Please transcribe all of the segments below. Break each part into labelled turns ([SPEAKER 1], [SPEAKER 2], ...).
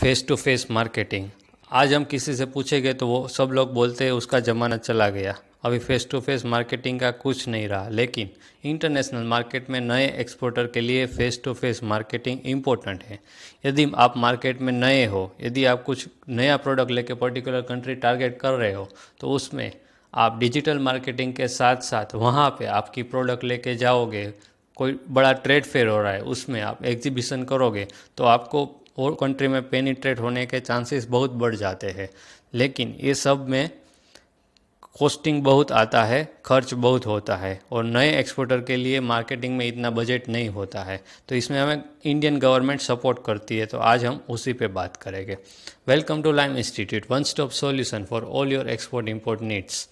[SPEAKER 1] face to face marketing आज हम किसी से पूछेंगे तो वो सब लोग बोलते हैं उसका ज़माना चला गया अभी फेस टू फेस मार्केटिंग का कुछ नहीं रहा लेकिन इंटरनेशनल मार्केट में नए एक्सपोर्टर के लिए face to face marketing important है यदि आप मार्केट में नए हो यदि आप कुछ नया प्रोडक्ट लेके पर्टिकुलर कंट्री टारगेट कर रहे हो तो उसमें आप डिजिटल मार्केटिंग के साथ साथ वहाँ पे आपकी प्रोडक्ट लेके जाओगे कोई बड़ा ट्रेड फेयर हो रहा है उसमें आप एग्जीबिशन करोगे तो आपको और कंट्री में पेनिट्रेट होने के चांसेस बहुत बढ़ जाते हैं लेकिन ये सब में कॉस्टिंग बहुत आता है खर्च बहुत होता है और नए एक्सपोर्टर के लिए मार्केटिंग में इतना बजट नहीं होता है तो इसमें हमें इंडियन गवर्नमेंट सपोर्ट करती है तो आज हम उसी पे बात करेंगे welcome to Lime Institute one stop solution for all your export import needs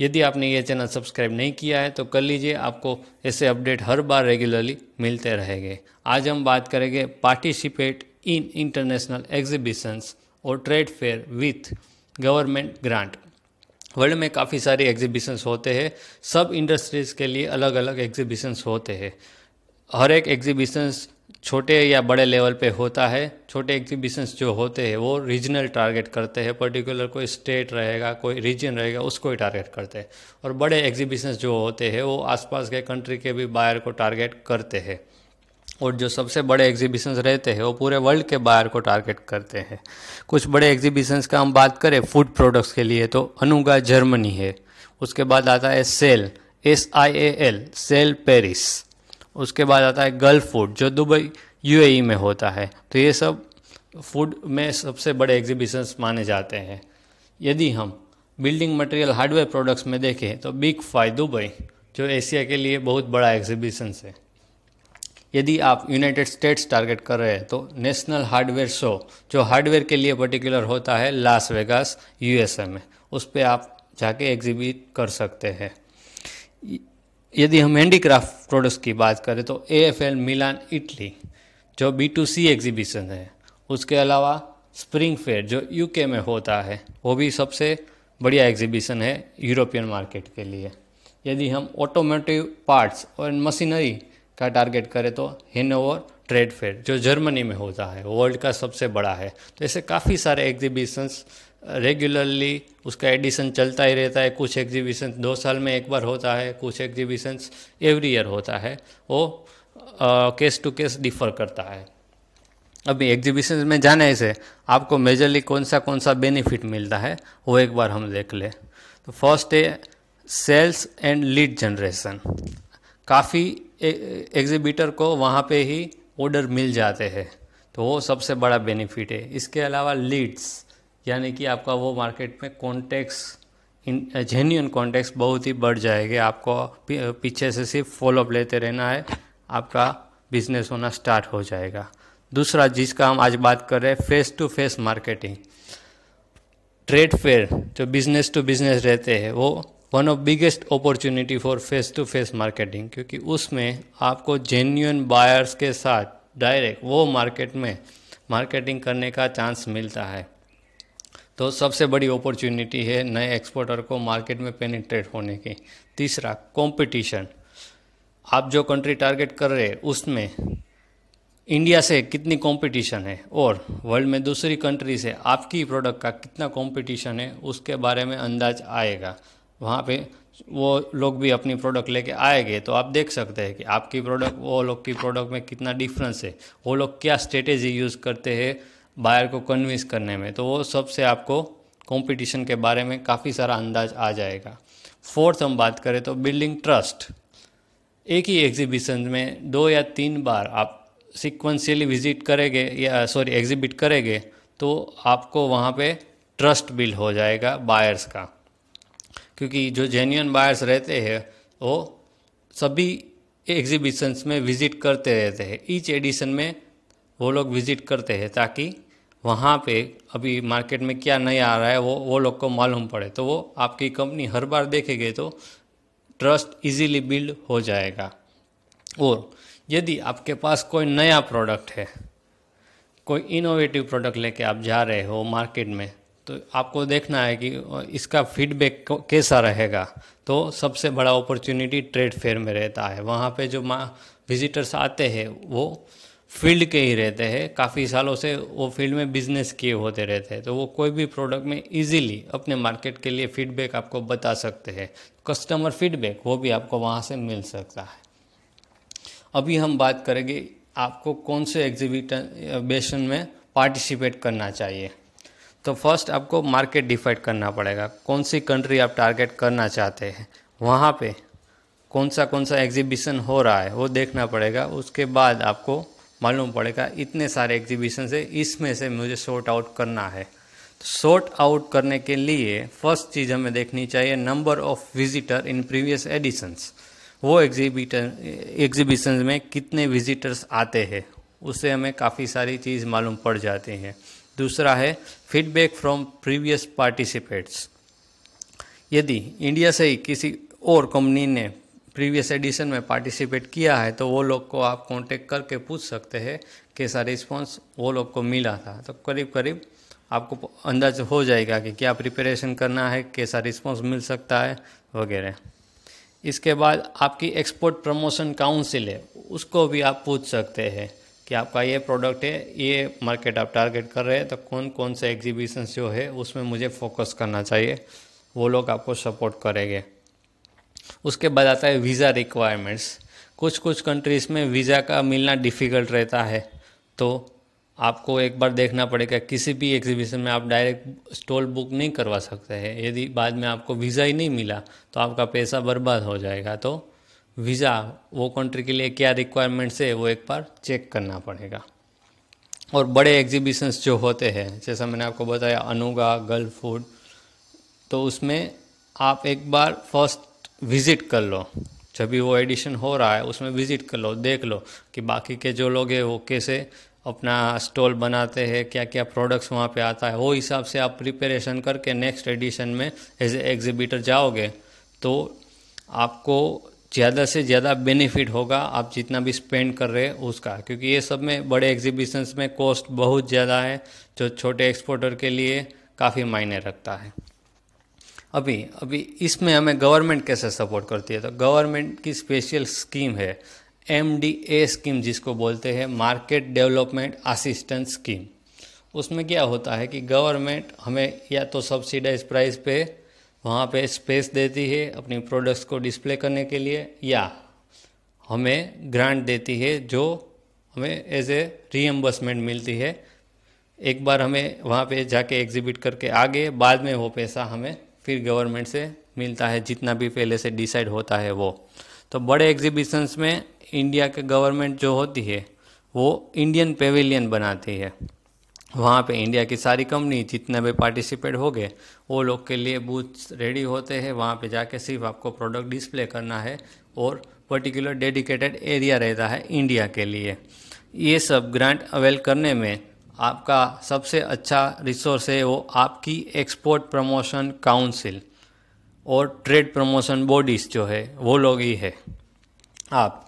[SPEAKER 1] यदि आपने ये चैनल सब्सक्राइब नहीं किया है तो कर लीजिए आपको ऐसे अपडेट हर बार रेगुलरली मिलते रहेंगे आज हम बात करेंगे पार्टिसिपेट in international exhibitions और trade fair with government grant world में काफ़ी सारे एग्जीबिशंस होते हैं सब इंडस्ट्रीज़ के लिए अलग अलग एग्जीबिशंस होते हैं हर एक एग्जीबिशंस छोटे या बड़े लेवल पे होता है छोटे एग्जीबिशंस जो होते हैं वो रीजनल टारगेट करते हैं पर्टिकुलर कोई स्टेट रहेगा कोई रीजन रहेगा उसको ही टारगेट करते हैं और बड़े एग्जीबिशंस जो होते हैं वो आसपास के कंट्री के भी बायर को टारगेट करते हैं और जो सबसे बड़े एग्जीबिशंस रहते हैं वो पूरे वर्ल्ड के बाहर को टारगेट करते हैं कुछ बड़े एग्जीबिशंस का हम बात करें फूड प्रोडक्ट्स के लिए तो अनुगा जर्मनी है उसके बाद आता है SIAL S I A L SIAL Paris उसके बाद आता है गल्फ फूड जो दुबई यूएई e में होता है तो ये सब फूड में सबसे बड़े एग्जीबिशंस माने जाते हैं यदि हम बिल्डिंग मटेरियल हार्डवेयर प्रोडक्ट्स में देखें तो बिग फाइव दुबई जो एशिया के लिए बहुत बड़ा एग्जीबिशंस है यदि आप यूनाइटेड स्टेट्स टारगेट कर रहे हैं तो नेशनल हार्डवेयर शो जो हार्डवेयर के लिए पर्टिकुलर होता है लास वेगास यूएसए में उस पर आप जाके एग्जिबिट कर सकते हैं यदि हम हैंडीक्राफ्ट प्रोडक्ट्स की बात करें तो A F L Milan Italy जो बी टू सी एग्जीबिशन है उसके अलावा स्प्रिंग फेयर जो यूके में होता है वो भी सबसे बढ़िया एग्जीबिशन है यूरोपियन मार्केट के लिए यदि हम ऑटोमोटिव पार्ट्स और मशीनरी का टारगेट करें तो हिन ओवर ट्रेड फेयर जो जर्मनी में होता है वर्ल्ड का सबसे बड़ा है तो ऐसे काफ़ी सारे एग्जीबिशंस रेगुलरली uh, उसका एडिशन चलता ही रहता है कुछ एग्जीबिशंस दो साल में एक बार होता है कुछ एग्जीबिशंस एवरी ईयर होता है वो केस टू केस डिफर करता है अभी एग्जीबिशन में जाने से आपको मेजरली कौन सा कौन सा बेनिफिट मिलता है वो एक बार हम देख लें तो फर्स्ट है सेल्स एंड लीड जनरेशन काफ़ी एग्जीबिटर को वहाँ पे ही ऑर्डर मिल जाते हैं तो वो सबसे बड़ा बेनिफिट है इसके अलावा लीड्स यानी कि आपका वो मार्केट में कॉन्टैक्ट्स इन जेन्यून कॉन्टैक्ट्स बहुत ही बढ़ जाएंगे आपको पीछे से सिर्फ फॉलोअप लेते रहना है आपका बिजनेस होना स्टार्ट हो जाएगा दूसरा जिसका हम आज बात कर रहे हैं face to face marketing trade fair जो बिजनेस टू बिजनेस रहते हैं वो one of biggest opportunity for face to face marketing क्योंकि उसमें आपको जेन्यून बायर्स के साथ डायरेक्ट वो मार्केट में मार्केटिंग करने का चांस मिलता है तो सबसे बड़ी अपॉर्चुनिटी है नए एक्सपोर्टर को मार्केट में पेनिट्रेट होने की तीसरा कंपटीशन आप जो कंट्री टारगेट कर रहे हैं उसमें इंडिया से कितनी कंपटीशन है और वर्ल्ड में दूसरी कंट्री से आपकी प्रोडक्ट का कितना कंपटीशन है उसके बारे में अंदाज आएगा वहाँ पे वो लोग भी अपनी प्रोडक्ट लेके आएंगे तो आप देख सकते हैं कि आपकी प्रोडक्ट वो लोग की प्रोडक्ट में कितना डिफरेंस है वो लोग क्या स्ट्रेटेजी यूज़ करते हैं बायर को कन्विंस करने में तो वो सबसे आपको कंपटीशन के बारे में काफ़ी सारा अंदाज आ जाएगा फोर्थ हम बात करें तो बिल्डिंग ट्रस्ट एक ही एग्जीबिशन में दो या तीन बार आप सिक्वेंशियली विजिट करेंगे या सॉरी एग्जिबिट करेंगे तो आपको वहाँ पे ट्रस्ट बिल्ड हो जाएगा बायर्स का क्योंकि जो जेन्यून बायर्स रहते हैं वो सभी एग्जीबिशंस में विज़िट करते रहते हैं ईच एडिशन में वो लोग विज़िट करते हैं ताकि वहाँ पे अभी मार्केट में क्या नया आ रहा है वो वो लोग को मालूम पड़े तो वो आपकी कंपनी हर बार देखेंगे तो ट्रस्ट इजीली बिल्ड हो जाएगा और यदि आपके पास कोई नया प्रोडक्ट है कोई इनोवेटिव प्रोडक्ट लेके आप जा रहे हो मार्केट में तो आपको देखना है कि इसका फीडबैक कैसा रहेगा तो सबसे बड़ा अपॉर्चुनिटी ट्रेड फेयर में रहता है वहाँ पे जो माँ विजिटर्स आते हैं वो फील्ड के ही रहते हैं काफ़ी सालों से वो फील्ड में बिजनेस किए होते रहते हैं तो वो कोई भी प्रोडक्ट में इजीली अपने मार्केट के लिए फीडबैक आपको बता सकते हैं कस्टमर फीडबैक वो भी आपको वहाँ से मिल सकता है अभी हम बात करेंगे आपको कौन से एग्जीबिटेशन में पार्टिसिपेट करना चाहिए तो फर्स्ट आपको मार्केट डिफाइड करना पड़ेगा कौन सी कंट्री आप टारगेट करना चाहते हैं वहाँ पे कौन सा कौन सा एग्जीबिशन हो रहा है वो देखना पड़ेगा उसके बाद आपको मालूम पड़ेगा इतने सारे एग्जीबिशन है इसमें से मुझे शॉर्ट आउट करना है तो शॉर्ट आउट करने के लिए फर्स्ट चीज़ हमें देखनी चाहिए number of visitor in previous editions वो एग्जीबिटर एग्जीबिशन में कितने विजिटर्स आते हैं उससे हमें काफ़ी सारी चीज़ मालूम पड़ जाती हैं दूसरा है फीडबैक फ्रॉम प्रीवियस पार्टिसिपेट्स यदि इंडिया से ही किसी और कंपनी ने प्रीवियस एडिशन में पार्टिसिपेट किया है तो वो लोग को आप कांटेक्ट करके पूछ सकते हैं कैसा रिस्पांस वो लोग को मिला था तो करीब करीब आपको अंदाज हो जाएगा कि क्या प्रिपरेशन करना है कैसा रिस्पांस मिल सकता है वगैरह इसके बाद आपकी एक्सपोर्ट प्रमोशन काउंसिल है उसको भी आप पूछ सकते हैं कि आपका ये प्रोडक्ट है ये मार्केट आप टारगेट कर रहे हैं तो कौन कौन से एग्जीबिशंस जो है उसमें मुझे फोकस करना चाहिए वो लोग आपको सपोर्ट करेंगे उसके बाद आता है वीज़ा रिक्वायरमेंट्स कुछ कुछ कंट्रीज़ में वीज़ा का मिलना डिफ़िकल्ट रहता है तो आपको एक बार देखना पड़ेगा किसी भी एग्जीबिशन में आप डायरेक्ट स्टॉल बुक नहीं करवा सकते हैं यदि बाद में आपको वीज़ा ही नहीं मिला तो आपका पैसा बर्बाद हो जाएगा तो वीज़ा वो कंट्री के लिए क्या रिक्वायरमेंट्स है वो एक बार चेक करना पड़ेगा और बड़े एग्जीबिशंस जो होते हैं जैसा मैंने आपको बताया अनुगा गर्ल फूड तो उसमें आप एक बार फर्स्ट विज़िट कर लो जब भी वो एडिशन हो रहा है उसमें विज़िट कर लो देख लो कि बाकी के जो लोग हैं वो कैसे अपना स्टॉल बनाते हैं क्या क्या प्रोडक्ट्स वहाँ पे आता है वो हिसाब से आप प्रिपरेशन करके नेक्स्ट एडिशन में एज एग्जिबिटर जाओगे तो आपको ज़्यादा से ज़्यादा बेनिफिट होगा आप जितना भी स्पेंड कर रहे हैं उसका क्योंकि ये सब में बड़े एग्जीबिशंस में कॉस्ट बहुत ज़्यादा है जो छोटे एक्सपोर्टर के लिए काफ़ी मायने रखता है अभी अभी इसमें हमें गवर्नमेंट कैसे सपोर्ट करती है तो गवर्नमेंट की स्पेशल स्कीम है एम स्कीम जिसको बोलते हैं मार्केट डेवलपमेंट असिस्टेंस स्कीम उसमें क्या होता है कि गवर्नमेंट हमें या तो सब्सिडाइज प्राइस पे वहाँ पे स्पेस देती है अपनी प्रोडक्ट्स को डिस्प्ले करने के लिए या हमें ग्रांट देती है जो हमें एज ए रीएम्बर्समेंट मिलती है एक बार हमें वहाँ पे जाके एग्जिबिट करके आगे बाद में वो पैसा हमें फिर गवर्नमेंट से मिलता है जितना भी पहले से डिसाइड होता है वो तो बड़े एग्जीबिशंस में इंडिया के गवर्नमेंट जो होती है वो इंडियन पेविलियन बनाती है वहाँ पे इंडिया की सारी कंपनी जितने भी पार्टिसिपेट हो गए वो लोग के लिए बूथ रेडी होते हैं वहाँ पे जाके सिर्फ आपको प्रोडक्ट डिस्प्ले करना है और पर्टिकुलर डेडिकेटेड एरिया रहता है इंडिया के लिए ये सब ग्रांट अवेल करने में आपका सबसे अच्छा रिसोर्स है वो आपकी एक्सपोर्ट प्रमोशन काउंसिल और ट्रेड प्रमोशन बॉडीज़ जो है वो लोग ही है आप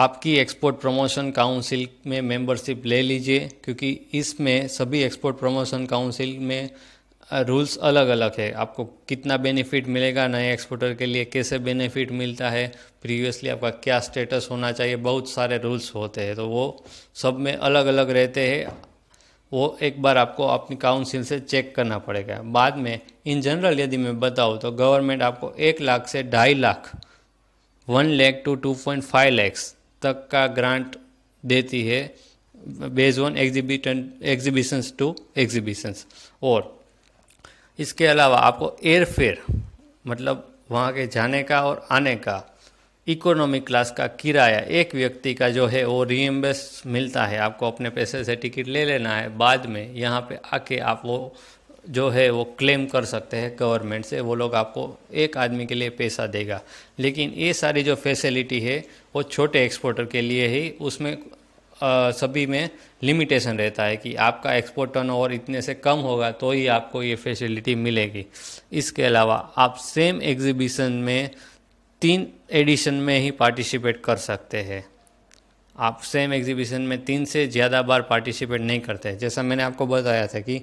[SPEAKER 1] आपकी एक्सपोर्ट प्रमोशन काउंसिल में मेंबरशिप ले लीजिए क्योंकि इसमें सभी एक्सपोर्ट प्रमोशन काउंसिल में रूल्स अलग अलग है आपको कितना बेनिफिट मिलेगा नए एक्सपोर्टर के लिए कैसे बेनिफिट मिलता है प्रीवियसली आपका क्या स्टेटस होना चाहिए बहुत सारे रूल्स होते हैं तो वो सब में अलग अलग रहते हैं वो एक बार आपको अपनी काउंसिल से चेक करना पड़ेगा बाद में इन जनरल यदि मैं बताऊँ तो गवर्नमेंट आपको एक लाख से ढाई lakh one lakh two two point five lakhs तक का ग्रांट देती है based on exhibit exhibitions to exhibitions और इसके अलावा आपको एयर फेयर मतलब वहाँ के जाने का और आने का इकोनॉमिक क्लास का किराया एक व्यक्ति का जो है वो रीएम्बर्स मिलता है आपको अपने पैसे से टिकट ले लेना है बाद में यहाँ पे आके आप वो जो है वो क्लेम कर सकते हैं गवर्नमेंट से वो लोग आपको एक आदमी के लिए पैसा देगा लेकिन ये सारी जो फैसिलिटी है वो छोटे एक्सपोर्टर के लिए ही उसमें आ, सभी में लिमिटेशन रहता है कि आपका एक्सपोर्ट टर्न ओवर इतने से कम होगा तो ही आपको ये फैसिलिटी मिलेगी इसके अलावा आप सेम एग्जीबिशन में तीन एडिशन में ही पार्टिसिपेट कर सकते हैं आप सेम एग्जीबिशन में तीन से ज़्यादा बार पार्टिसिपेट नहीं करते जैसा मैंने आपको बताया था कि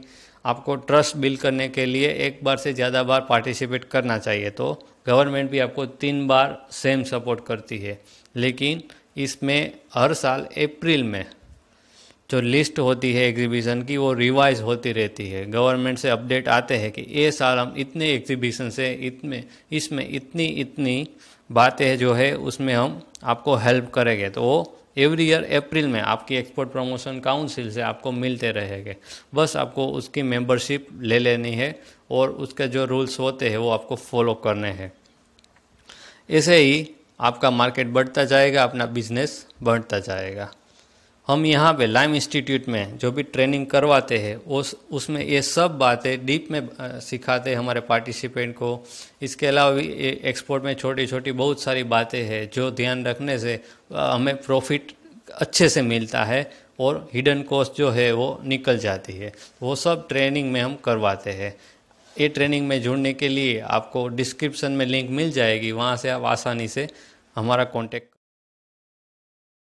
[SPEAKER 1] आपको ट्रस्ट बिल्ड करने के लिए एक बार से ज़्यादा बार पार्टिसिपेट करना चाहिए तो गवर्नमेंट भी आपको तीन बार सेम सपोर्ट करती है लेकिन इसमें हर साल अप्रैल में जो लिस्ट होती है एग्जीबिशन की वो रिवाइज होती रहती है गवर्नमेंट से अपडेट आते हैं कि ये साल हम इतने एग्जीबिशन से इतने इसमें इतनी इतनी बातें जो है उसमें हम आपको हेल्प करेंगे तो वो एवरी ईयर अप्रैल में आपकी एक्सपोर्ट प्रमोशन काउंसिल से आपको मिलते रहेंगे बस आपको उसकी मेंबरशिप ले लेनी है और उसके जो रूल्स होते हैं वो आपको फॉलो करने हैं ऐसे ही आपका मार्केट बढ़ता जाएगा अपना बिजनेस बढ़ता जाएगा हम यहाँ पे लाइम इंस्टीट्यूट में जो भी ट्रेनिंग करवाते हैं उस उसमें ये सब बातें डीप में सिखाते हैं हमारे पार्टिसिपेंट को इसके अलावा भी एक्सपोर्ट में छोटी छोटी बहुत सारी बातें हैं जो ध्यान रखने से हमें प्रॉफिट अच्छे से मिलता है और हिडन कॉस्ट जो है वो निकल जाती है वो सब ट्रेनिंग में हम करवाते हैं ये ट्रेनिंग में जुड़ने के लिए आपको डिस्क्रिप्शन में लिंक मिल जाएगी वहाँ से आप आसानी से हमारा कॉन्टेक्ट